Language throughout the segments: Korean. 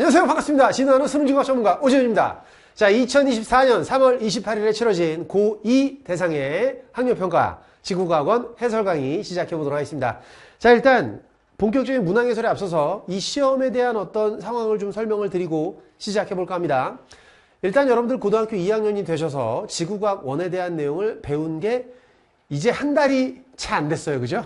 안녕하세요. 반갑습니다. 진화하는 수능중학 전문가 오지현입니다. 자, 2024년 3월 28일에 치러진 고2 대상의 학력평가 지구과학원 해설강의 시작해보도록 하겠습니다. 자, 일단 본격적인 문항해설에 앞서서 이 시험에 대한 어떤 상황을 좀 설명을 드리고 시작해볼까 합니다. 일단 여러분들 고등학교 2학년이 되셔서 지구과학 원에 대한 내용을 배운 게 이제 한 달이 채 안 됐어요. 그죠?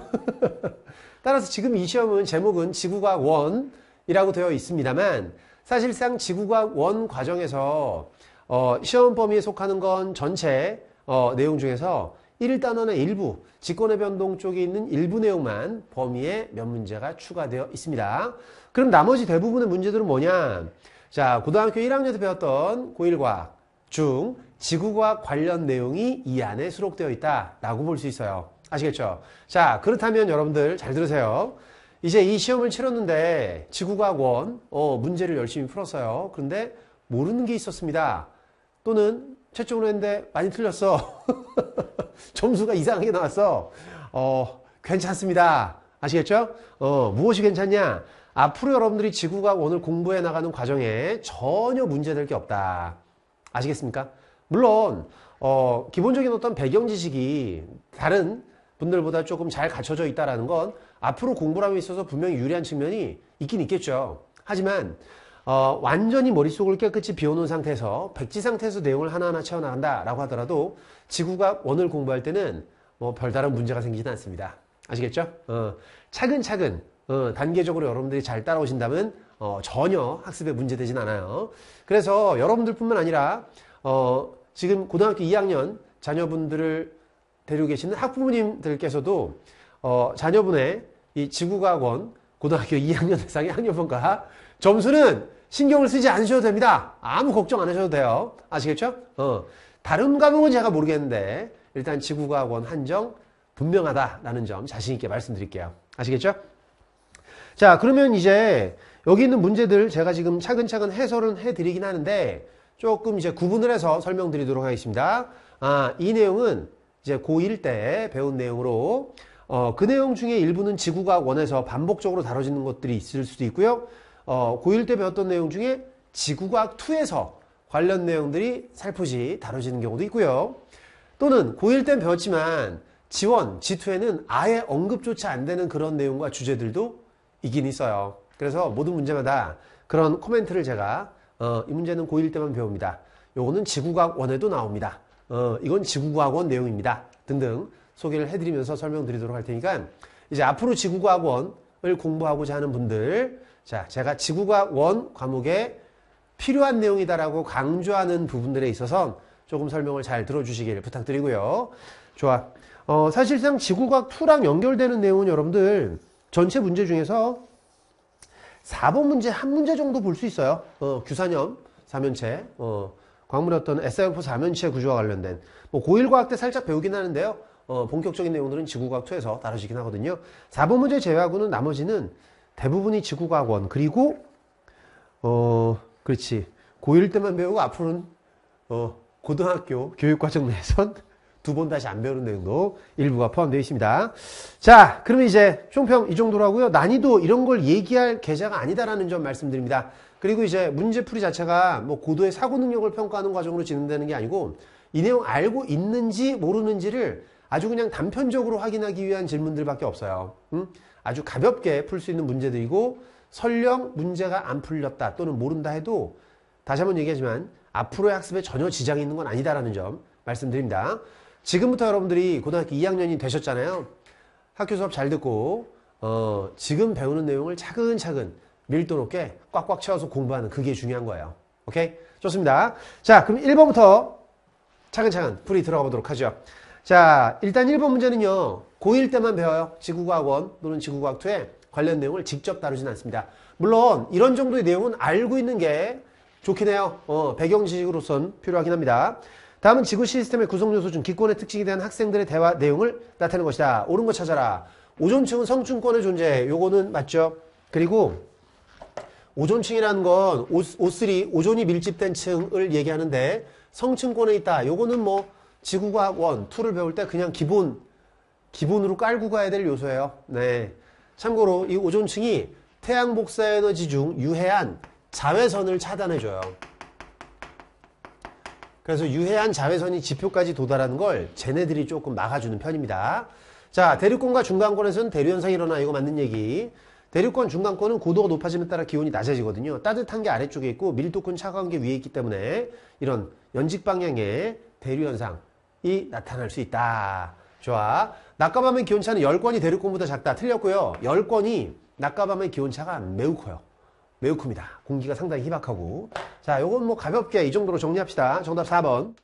따라서 지금 이 시험은 제목은 지구과학 원 이라고 되어 있습니다만 사실상 지구과학 원 과정에서 어, 시험 범위에 속하는 건 전체 어, 내용 중에서 1단원의 일부, 직권의 변동 쪽에 있는 일부 내용만 범위에 몇 문제가 추가되어 있습니다. 그럼 나머지 대부분의 문제들은 뭐냐? 자, 고등학교 1학년 때 배웠던 고1과학 중 지구과학 관련 내용이 이 안에 수록되어 있다라고 볼 수 있어요. 아시겠죠? 자, 그렇다면 여러분들 잘 들으세요. 이제 이 시험을 치렀는데 지구과학원 어, 문제를 열심히 풀었어요. 그런데 모르는 게 있었습니다. 또는 최종으로 했는데 많이 틀렸어. 점수가 이상하게 나왔어. 어, 괜찮습니다. 아시겠죠? 어, 무엇이 괜찮냐? 앞으로 여러분들이 지구과학원을 공부해 나가는 과정에 전혀 문제될 게 없다. 아시겠습니까? 물론 어, 기본적인 어떤 배경 지식이 다른 분들보다 조금 잘 갖춰져 있다라는 건 앞으로 공부를 함에 있어서 분명히 유리한 측면이 있긴 있겠죠. 하지만 어, 완전히 머릿속을 깨끗이 비워놓은 상태에서 백지 상태에서 내용을 하나하나 채워나간다라고 하더라도 지구과학 원을 공부할 때는 뭐 별다른 문제가 생기진 않습니다. 아시겠죠? 어, 차근차근 어, 단계적으로 여러분들이 잘 따라오신다면 어, 전혀 학습에 문제되진 않아요. 그래서 여러분들뿐만 아니라 어, 지금 고등학교 2학년 자녀분들을 데리고 계시는 학부모님들께서도 어, 자녀분의 이 지구과학원 고등학교 2학년 대상의학년평가 점수는 신경을 쓰지 않으셔도 됩니다. 아무 걱정 안 하셔도 돼요. 아시겠죠? 어, 다른 과목은 제가 모르겠는데 일단 지구과학원 한정 분명하다라는 점 자신 있게 말씀드릴게요. 아시겠죠? 자 그러면 이제 여기 있는 문제들 제가 지금 차근차근 해설은 해드리긴 하는데 조금 이제 구분을 해서 설명드리도록 하겠습니다. 아, 이 내용은 이제 고1 때 배운 내용으로 어, 그 내용 중에 일부는 지구과학원에서 반복적으로 다뤄지는 것들이 있을 수도 있고요. 어, 고1 때 배웠던 내용 중에 지구과학 2에서 관련 내용들이 살포시 다뤄지는 경우도 있고요. 또는 고1 때 배웠지만 지원, G2에는 아예 언급조차 안 되는 그런 내용과 주제들도 있긴 있어요. 그래서 모든 문제마다 그런 코멘트를 제가 어, 이 문제는 고1 때만 배웁니다. 요거는 지구과학 원에도 나옵니다. 어, 이건 지구과학원 내용입니다. 등등 소개를 해드리면서 설명드리도록 할 테니까 이제 앞으로 지구과학원을 공부하고자 하는 분들 자 제가 지구과학원 과목에 필요한 내용이다라고 강조하는 부분들에 있어서 조금 설명을 잘 들어주시길 부탁드리고요. 좋아. 어, 사실상 지구과학 2랑 연결되는 내용은 여러분들 전체 문제 중에서 4번 문제 한 문제 정도 볼 수 있어요. 어, 규산염, 사면체, 어, 광물의 어떤 SIF 사면체 구조와 관련된 뭐 고1과학 때 살짝 배우긴 하는데요. 어, 본격적인 내용들은 지구과학 2에서 다루시긴 하거든요. 4번 문제 제외하고는 나머지는 대부분이 지구과학 원 그리고 어 그렇지 고1 때만 배우고 앞으로는 어 고등학교 교육과정 내에선 두 번 다시 안 배우는 내용도 일부가 포함되어 있습니다. 자, 그러면 이제 총평 이 정도로 하고요. 난이도 이런 걸 얘기할 계좌가 아니다라는 점 말씀드립니다. 그리고 이제 문제풀이 자체가 뭐 고도의 사고 능력을 평가하는 과정으로 진행되는 게 아니고 이 내용 알고 있는지 모르는지를 아주 그냥 단편적으로 확인하기 위한 질문들밖에 없어요. 음? 아주 가볍게 풀 수 있는 문제들이고 설령 문제가 안 풀렸다 또는 모른다 해도 다시 한번 얘기하지만 앞으로의 학습에 전혀 지장이 있는 건 아니다라는 점 말씀드립니다. 지금부터 여러분들이 고등학교 2학년이 되셨잖아요. 학교 수업 잘 듣고 어, 지금 배우는 내용을 차근차근 밀도 높게 꽉꽉 채워서 공부하는 그게 중요한 거예요. 오케이? 좋습니다. 자, 그럼 1번부터 차근차근 풀이 들어가 보도록 하죠. 자, 일단 1번 문제는요. 고1 때만 배워요. 지구과학 원 또는 지구과학 2에 관련 내용을 직접 다루진 않습니다. 물론 이런 정도의 내용은 알고 있는 게 좋긴 해요. 어, 배경 지식으로선 필요하긴 합니다. 다음은 지구 시스템의 구성 요소 중 기권의 특징에 대한 학생들의 대화 내용을 나타내는 것이다. 옳은 거 찾아라. 오존층은 성층권의 존재. 요거는 맞죠? 그리고 오존층이라는 건 오슬이 오존이 밀집된 층을 얘기하는데 성층권에 있다. 요거는 뭐 지구과학 1, 투를 배울 때 그냥 기본 기본으로 깔고 가야 될 요소예요. 네. 참고로 이 오존층이 태양 복사 에너지 중 유해한 자외선을 차단해 줘요. 그래서 유해한 자외선이 지표까지 도달하는 걸 쟤네들이 조금 막아주는 편입니다. 자, 대륙권과 중간권에서는 대류현상이 일어나 이거 맞는 얘기. 대륙권, 중간권은 고도가 높아짐에 따라 기온이 낮아지거든요. 따뜻한 게 아래쪽에 있고 밀도권, 차가운 게 위에 있기 때문에 이런 연직 방향의 대류 현상이 나타날 수 있다. 좋아. 낮과 밤의 기온차는 열권이 대륙권보다 작다. 틀렸고요. 열권이 낮과 밤의 기온차가 매우 커요. 매우 큽니다. 공기가 상당히 희박하고. 자, 요건 뭐 가볍게 이 정도로 정리합시다. 정답 4번.